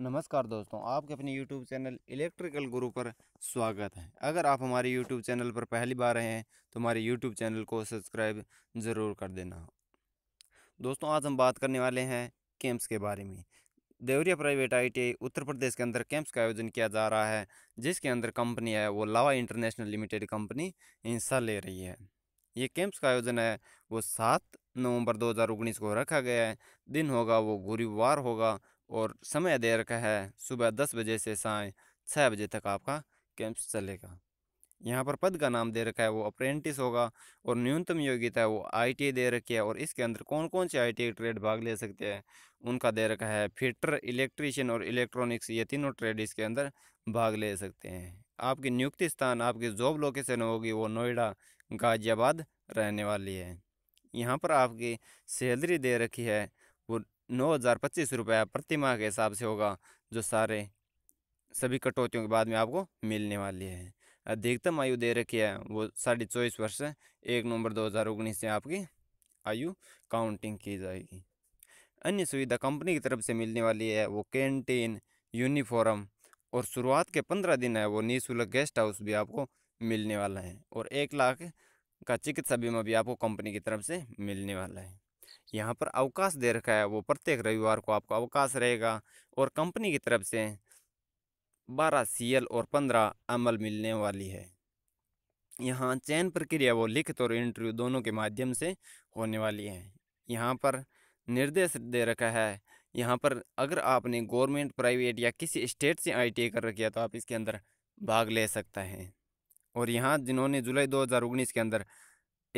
नमस्कार दोस्तों आपके अपने YouTube चैनल इलेक्ट्रिकल गुरु पर स्वागत है अगर आप हमारे YouTube चैनल पर पहली बार आए हैं तो हमारे YouTube चैनल को सब्सक्राइब ज़रूर कर देना दोस्तों आज हम बात करने वाले हैं कैंप्स के बारे में देवरिया प्राइवेट आई उत्तर प्रदेश के अंदर कैंप्स का आयोजन किया जा रहा है जिसके अंदर कंपनी है वो लावा इंटरनेशनल लिमिटेड कंपनी हिस्सा ले रही है ये कैंप्स का आयोजन है वो सात नवंबर 2019 को रखा गया है दिन होगा वो गुरुवार होगा और समय दे रखा है सुबह दस बजे से साय छः बजे तक आपका कैंप चलेगा यहाँ पर पद का नाम दे रखा है वो अप्रेंटिस होगा और न्यूनतम योग्यता है वो आई दे रखी है और इसके अंदर कौन कौन से आई ट्रेड भाग ले सकते हैं उनका दे रखा है फिटर इलेक्ट्रीशियन और इलेक्ट्रॉनिक्स ये तीनों ट्रेड इसके अंदर भाग ले सकते हैं आपकी नियुक्ति स्थान आपकी जॉब लोकेशन होगी वो नोएडा गाजियाबाद रहने वाली है यहाँ पर आपकी सैलरी दे रखी है वो नौ हज़ार पच्चीस रुपया प्रति माह के हिसाब से होगा जो सारे सभी कटौतियों के बाद में आपको मिलने वाली है अधिकतम आयु दे रखी है वो साढ़े चौबीस वर्ष एक नवंबर दो हज़ार उन्नीस से आपकी आयु काउंटिंग की जाएगी अन्य सुविधा कंपनी की तरफ से मिलने वाली है वो कैंटीन यूनिफॉर्म और शुरुआत के पंद्रह दिन है वो निःशुल्क गेस्ट हाउस भी आपको मिलने वाला है और एक लाख का चिकित्सा बीमा भी आपको कंपनी की तरफ से मिलने वाला है यहाँ पर अवकाश दे रखा है वो प्रत्येक रविवार को आपका अवकाश रहेगा और कंपनी की तरफ से बारह सी और पंद्रह अमल मिलने वाली है यहाँ चयन प्रक्रिया वो लिखित और इंटरव्यू दोनों के माध्यम से होने वाली है यहाँ पर निर्देश दे रखा है यहाँ पर अगर आपने गवर्नमेंट प्राइवेट या किसी स्टेट से आई कर रखी है तो आप इसके अंदर भाग ले सकता है और यहाँ जिन्होंने जुलाई दो के अंदर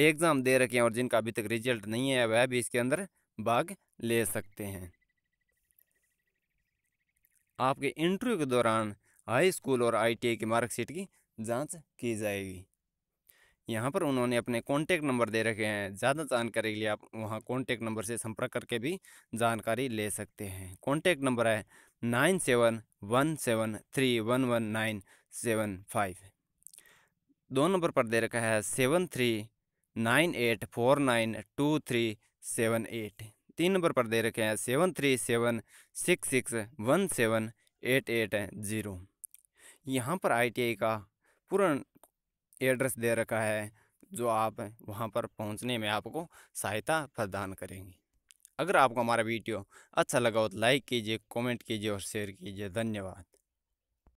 एग्ज़ाम दे रखे हैं और जिनका अभी तक रिजल्ट नहीं है वह भी इसके अंदर भाग ले सकते हैं आपके इंटरव्यू के दौरान हाई स्कूल और आईटीआई की मार्कशीट की जांच की जाएगी यहाँ पर उन्होंने अपने कॉन्टैक्ट नंबर दे रखे हैं ज़्यादा जानकारी के लिए आप वहाँ कॉन्टैक्ट नंबर से संपर्क करके भी जानकारी ले सकते हैं कॉन्टैक्ट नंबर है nine seven one seven three one one nine seven five दो नंबर पर दे रखा है seven three nine eight four nine two three seven eight तीन नंबर पर दे रखे हैं seven three seven six six one seven eight eight zero यहाँ पर आईटीआई का पूरा एड्रेस दे रखा है जो आप वहाँ पर पहुँचने में आपको सहायता प्रदान करेंगी अगर आपको हमारा वीडियो अच्छा लगा हो तो लाइक कीजिए कमेंट कीजिए और शेयर कीजिए धन्यवाद